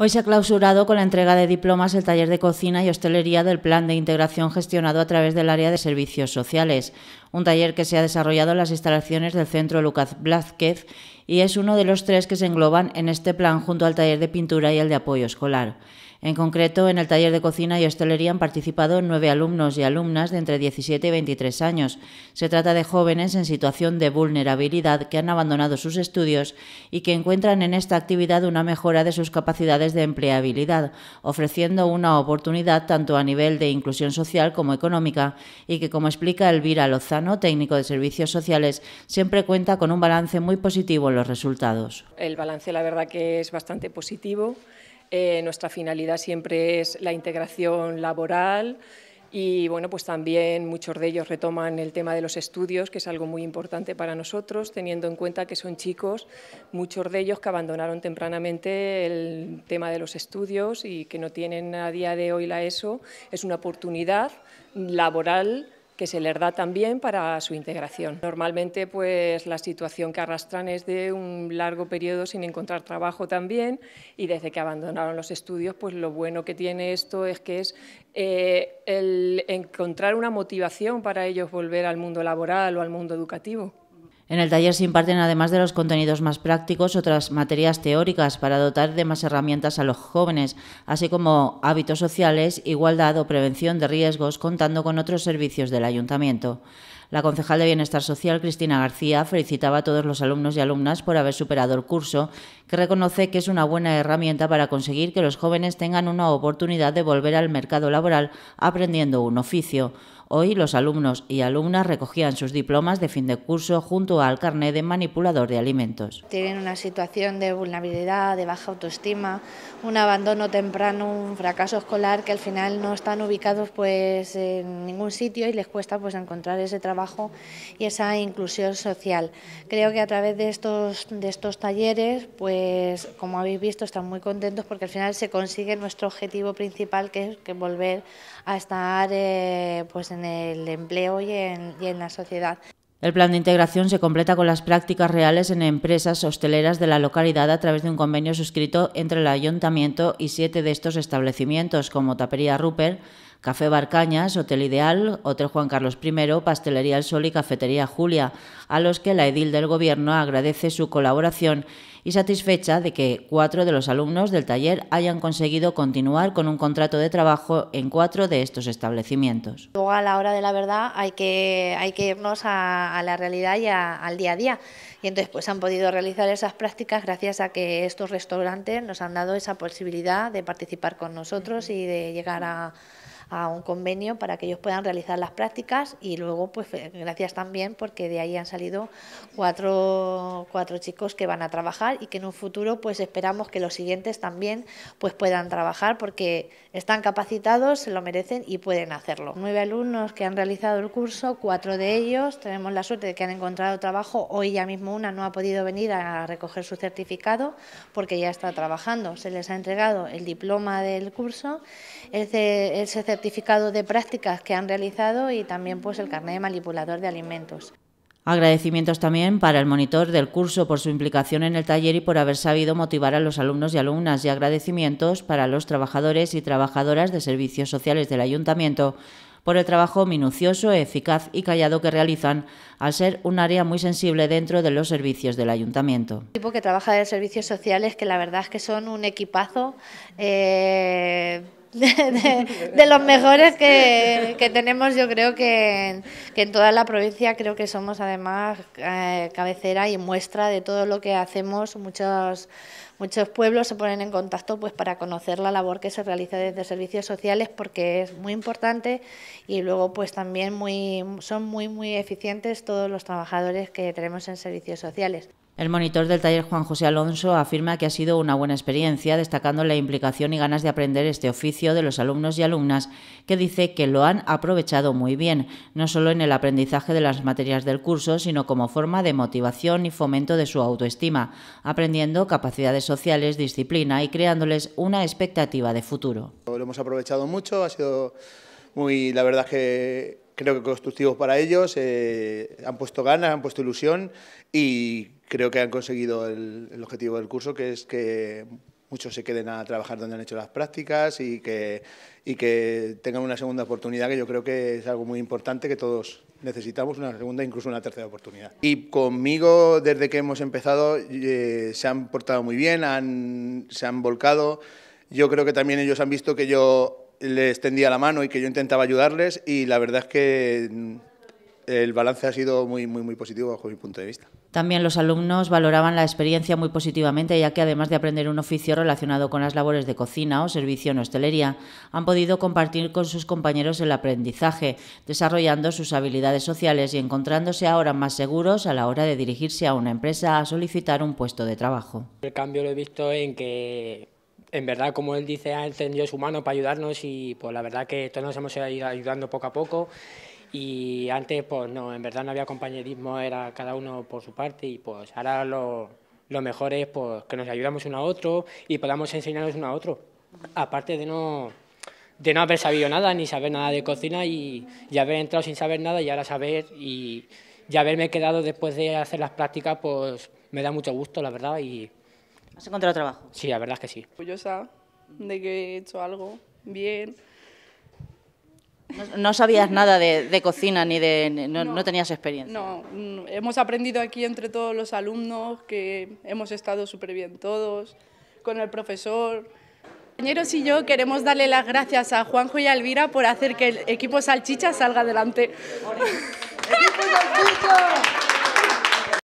Hoy se ha clausurado con la entrega de diplomas el taller de cocina y hostelería del plan de integración gestionado a través del área de servicios sociales, un taller que se ha desarrollado en las instalaciones del Centro Lucas Blázquez y es uno de los tres que se engloban en este plan junto al taller de pintura y el de apoyo escolar. En concreto, en el taller de cocina y hostelería han participado nueve alumnos y alumnas de entre 17 y 23 años. Se trata de jóvenes en situación de vulnerabilidad que han abandonado sus estudios y que encuentran en esta actividad una mejora de sus capacidades de empleabilidad, ofreciendo una oportunidad tanto a nivel de inclusión social como económica y que, como explica Elvira Lozano, técnico de servicios sociales, siempre cuenta con un balance muy positivo en los resultados. El balance, la verdad, que es bastante positivo. Eh, nuestra finalidad siempre es la integración laboral y bueno, pues también muchos de ellos retoman el tema de los estudios, que es algo muy importante para nosotros, teniendo en cuenta que son chicos, muchos de ellos que abandonaron tempranamente el tema de los estudios y que no tienen a día de hoy la ESO, es una oportunidad laboral que se les da también para su integración. Normalmente pues la situación que arrastran es de un largo periodo sin encontrar trabajo también y desde que abandonaron los estudios pues lo bueno que tiene esto es que es eh, encontrar una motivación para ellos volver al mundo laboral o al mundo educativo. En el taller se imparten, además de los contenidos más prácticos, otras materias teóricas para dotar de más herramientas a los jóvenes, así como hábitos sociales, igualdad o prevención de riesgos, contando con otros servicios del ayuntamiento. La concejal de Bienestar Social, Cristina García, felicitaba a todos los alumnos y alumnas por haber superado el curso, que reconoce que es una buena herramienta para conseguir que los jóvenes tengan una oportunidad de volver al mercado laboral aprendiendo un oficio. Hoy los alumnos y alumnas recogían sus diplomas de fin de curso junto al carnet de manipulador de alimentos. Tienen una situación de vulnerabilidad, de baja autoestima, un abandono temprano, un fracaso escolar que al final no están ubicados pues en ningún sitio y les cuesta pues encontrar ese trabajo y esa inclusión social. Creo que a través de estos de estos talleres, pues como habéis visto, están muy contentos porque al final se consigue nuestro objetivo principal que es volver a estar eh, pues en el empleo y en, la sociedad. El plan de integración se completa con las prácticas reales en empresas hosteleras de la localidad a través de un convenio suscrito entre el ayuntamiento y siete de estos establecimientos, como Tapería Rupert, Café Barcañas, Hotel Ideal, Hotel Juan Carlos I, Pastelería El Sol y Cafetería Julia, a los que la edil del Gobierno agradece su colaboración y satisfecha de que cuatro de los alumnos del taller hayan conseguido continuar con un contrato de trabajo en cuatro de estos establecimientos. Luego a la hora de la verdad hay que, hay que irnos a, la realidad y al día a día y entonces pues han podido realizar esas prácticas gracias a que estos restaurantes nos han dado esa posibilidad de participar con nosotros y de llegar a a un convenio para que ellos puedan realizar las prácticas y luego, pues eh, gracias también, porque de ahí han salido cuatro, cuatro chicos que van a trabajar y que en un futuro, pues esperamos que los siguientes también pues puedan trabajar porque están capacitados, se lo merecen y pueden hacerlo. Nueve alumnos que han realizado el curso, cuatro de ellos tenemos la suerte de que han encontrado trabajo. Hoy ya mismo una no ha podido venir a recoger su certificado porque ya está trabajando. Se les ha entregado el diploma del curso, el, certificado de prácticas que han realizado y también pues el carnet de manipulador de alimentos. Agradecimientos también para el monitor del curso por su implicación en el taller y por haber sabido motivar a los alumnos y alumnas y agradecimientos para los trabajadores y trabajadoras de servicios sociales del ayuntamiento por el trabajo minucioso, eficaz y callado que realizan, al ser un área muy sensible dentro de los servicios del ayuntamiento. El tipo que trabaja de servicios sociales, que la verdad es que son un equipazo. Eh, de, los mejores que, tenemos, yo creo que en, toda la provincia creo que somos además eh, cabecera y muestra de todo lo que hacemos. Muchos, muchos pueblos se ponen en contacto pues para conocer la labor que se realiza desde servicios sociales porque es muy importante y luego pues también muy, son muy muy eficientes todos los trabajadores que tenemos en servicios sociales. El monitor del taller Juan José Alonso afirma que ha sido una buena experiencia, destacando la implicación y ganas de aprender este oficio de los alumnos y alumnas, que dice que lo han aprovechado muy bien, no solo en el aprendizaje de las materias del curso, sino como forma de motivación y fomento de su autoestima, aprendiendo capacidades sociales, disciplina y creándoles una expectativa de futuro. Lo hemos aprovechado mucho, ha sido muy, la verdad que creo que constructivo para ellos, eh, han puesto ganas, han puesto ilusión y creo que han conseguido el, objetivo del curso, que es que muchos se queden a trabajar donde han hecho las prácticas y que, que tengan una segunda oportunidad, que yo creo que es algo muy importante que todos necesitamos, una segunda e incluso una tercera oportunidad. Y conmigo, desde que hemos empezado, eh, se han portado muy bien, se han volcado. Yo creo que también ellos han visto que yo les tendía la mano y que yo intentaba ayudarles y la verdad es que mm, el balance ha sido muy, muy, muy positivo bajo mi punto de vista. También los alumnos valoraban la experiencia muy positivamente, ya que además de aprender un oficio relacionado con las labores de cocina o servicio en hostelería, han podido compartir con sus compañeros el aprendizaje, desarrollando sus habilidades sociales y encontrándose ahora más seguros a la hora de dirigirse a una empresa a solicitar un puesto de trabajo. El cambio lo he visto en que, en verdad, como él dice, ha encendido su mano para ayudarnos y pues la verdad que todos nos hemos ido ayudando poco a poco y antes, pues no, en verdad no había compañerismo, era cada uno por su parte y pues ahora lo, lo mejor es pues, que nos ayudamos uno a otro y podamos enseñarnos uno a otro. Aparte de no, de no haber sabido nada, ni saber nada de cocina y, ya haber entrado sin saber nada y ahora saber y, ya haberme quedado después de hacer las prácticas, pues me da mucho gusto, la verdad. y ¿Has encontrado trabajo? Sí, la verdad es que sí. Orgullosa de que he hecho algo bien no, sabías nada de, cocina ni de... No, tenías experiencia. No, mm, hemos aprendido aquí entre todos los alumnos, que hemos estado súper bien todos, con el profesor. Compañeros y yo queremos darle las gracias a Juanjo y a Elvira por hacer que el equipo Salchicha salga adelante. ¡Equipo Salchicha!